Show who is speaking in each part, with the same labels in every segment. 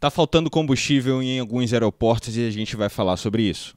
Speaker 1: Tá faltando combustível em alguns aeroportos e a gente vai falar sobre isso.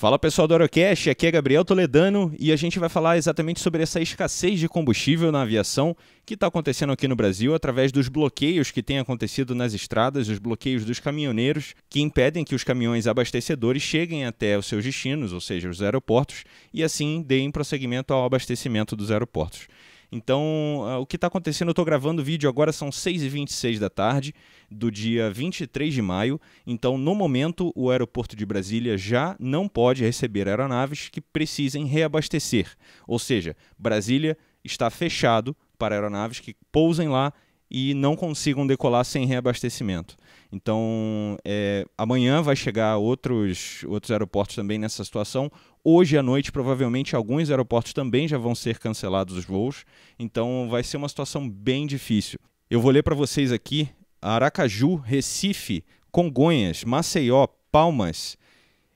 Speaker 1: Fala pessoal do Aerocast, aqui é Gabriel Toledano e a gente vai falar exatamente sobre essa escassez de combustível na aviação que está acontecendo aqui no Brasil através dos bloqueios que têm acontecido nas estradas, os bloqueios dos caminhoneiros que impedem que os caminhões abastecedores cheguem até os seus destinos, ou seja, os aeroportos, e assim deem prosseguimento ao abastecimento dos aeroportos. Então, ah, o que está acontecendo, eu estou gravando o vídeo agora, são 6h26 da tarde, do dia 23 de maio. Então, no momento, o aeroporto de Brasília já não pode receber aeronaves que precisem reabastecer. Ou seja, Brasília está fechado para aeronaves que pousem lá e não consigam decolar sem reabastecimento. Então, é, amanhã vai chegar outros, outros aeroportos também nessa situação. Hoje à noite, provavelmente, alguns aeroportos também já vão ser cancelados os voos. Então, vai ser uma situação bem difícil. Eu vou ler para vocês aqui: Aracaju, Recife, Congonhas, Maceió, Palmas.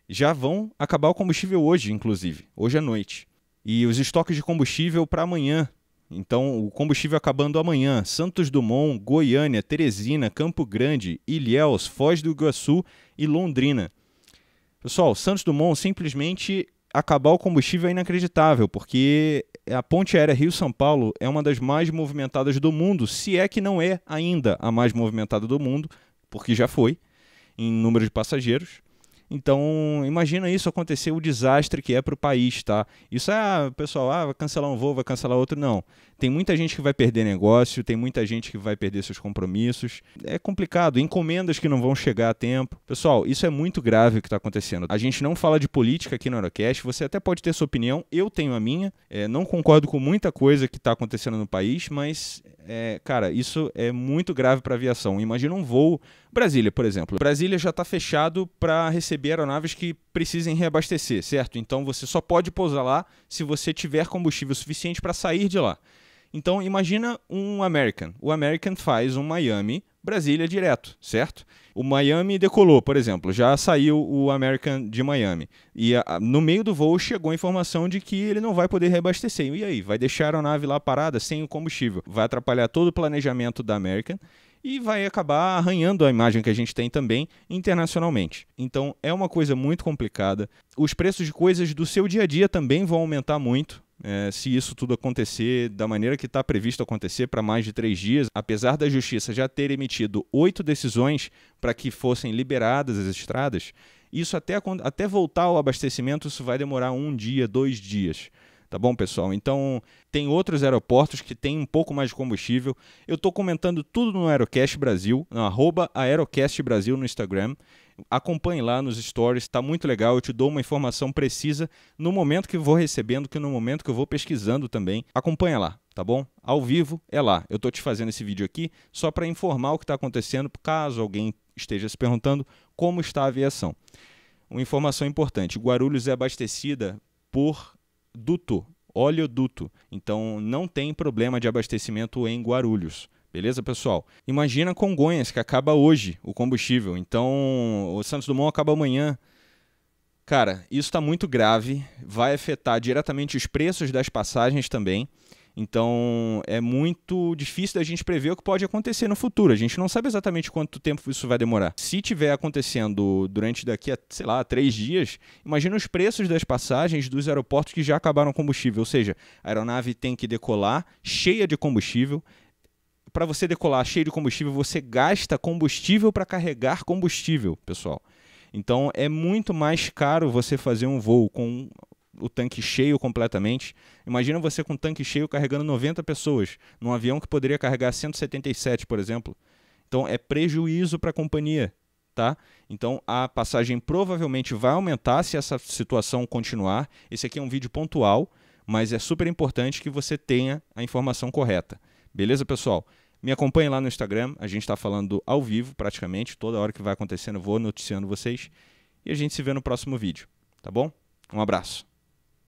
Speaker 1: Já vão acabar o combustível hoje, inclusive, hoje à noite. E os estoques de combustível para amanhã então, o combustível acabando amanhã. Santos Dumont, Goiânia, Teresina, Campo Grande, Ilhéus, Foz do Iguaçu e Londrina. Pessoal, Santos Dumont simplesmente acabar o combustível é inacreditável, porque a ponte aérea Rio-São Paulo é uma das mais movimentadas do mundo, se é que não é ainda a mais movimentada do mundo, porque já foi, em número de passageiros. Então, imagina isso acontecer, o desastre que é para o país, tá? Isso é, ah, pessoal, ah, vai cancelar um voo, vai cancelar outro. Não. Tem muita gente que vai perder negócio, tem muita gente que vai perder seus compromissos. É complicado. Encomendas que não vão chegar a tempo. Pessoal, isso é muito grave o que está acontecendo. A gente não fala de política aqui no Eurocast. Você até pode ter sua opinião, eu tenho a minha. É, não concordo com muita coisa que está acontecendo no país, mas é, cara, isso é muito grave para aviação. Imagina um voo. Brasília, por exemplo. Brasília já está fechado para receber aeronaves que precisem reabastecer, certo? Então você só pode pousar lá se você tiver combustível suficiente para sair de lá. Então imagina um American. O American faz um Miami Brasília direto, certo? O Miami decolou, por exemplo, já saiu o American de Miami. E a, no meio do voo chegou a informação de que ele não vai poder reabastecer. E aí? Vai deixar a nave lá parada sem o combustível. Vai atrapalhar todo o planejamento da American e vai acabar arranhando a imagem que a gente tem também internacionalmente. Então é uma coisa muito complicada. Os preços de coisas do seu dia a dia também vão aumentar muito é, se isso tudo acontecer da maneira que está previsto acontecer para mais de três dias, apesar da Justiça já ter emitido oito decisões para que fossem liberadas as estradas, isso até, até voltar ao abastecimento isso vai demorar um dia, dois dias. Tá bom, pessoal? Então, tem outros aeroportos que tem um pouco mais de combustível. Eu estou comentando tudo no Aerocast Brasil, no arroba Aerocast Brasil no Instagram acompanhe lá nos stories, está muito legal. Eu te dou uma informação precisa no momento que vou recebendo, que no momento que eu vou pesquisando também. Acompanha lá, tá bom? Ao vivo é lá. Eu estou te fazendo esse vídeo aqui só para informar o que está acontecendo, caso alguém esteja se perguntando como está a aviação. Uma informação importante: Guarulhos é abastecida por duto, oleoduto. Então não tem problema de abastecimento em Guarulhos. Beleza, pessoal? Imagina Congonhas, que acaba hoje o combustível. Então, o Santos Dumont acaba amanhã. Cara, isso está muito grave. Vai afetar diretamente os preços das passagens também. Então, é muito difícil da gente prever o que pode acontecer no futuro. A gente não sabe exatamente quanto tempo isso vai demorar. Se tiver acontecendo durante daqui a, sei lá, três dias, imagina os preços das passagens dos aeroportos que já acabaram combustível. Ou seja, a aeronave tem que decolar cheia de combustível, para você decolar cheio de combustível, você gasta combustível para carregar combustível, pessoal. Então é muito mais caro você fazer um voo com o tanque cheio completamente. Imagina você com o tanque cheio carregando 90 pessoas num avião que poderia carregar 177, por exemplo. Então é prejuízo para a companhia, tá? Então a passagem provavelmente vai aumentar se essa situação continuar. Esse aqui é um vídeo pontual, mas é super importante que você tenha a informação correta. Beleza, pessoal? Me acompanhe lá no Instagram, a gente está falando ao vivo praticamente, toda hora que vai acontecendo eu vou noticiando vocês. E a gente se vê no próximo vídeo, tá bom? Um abraço.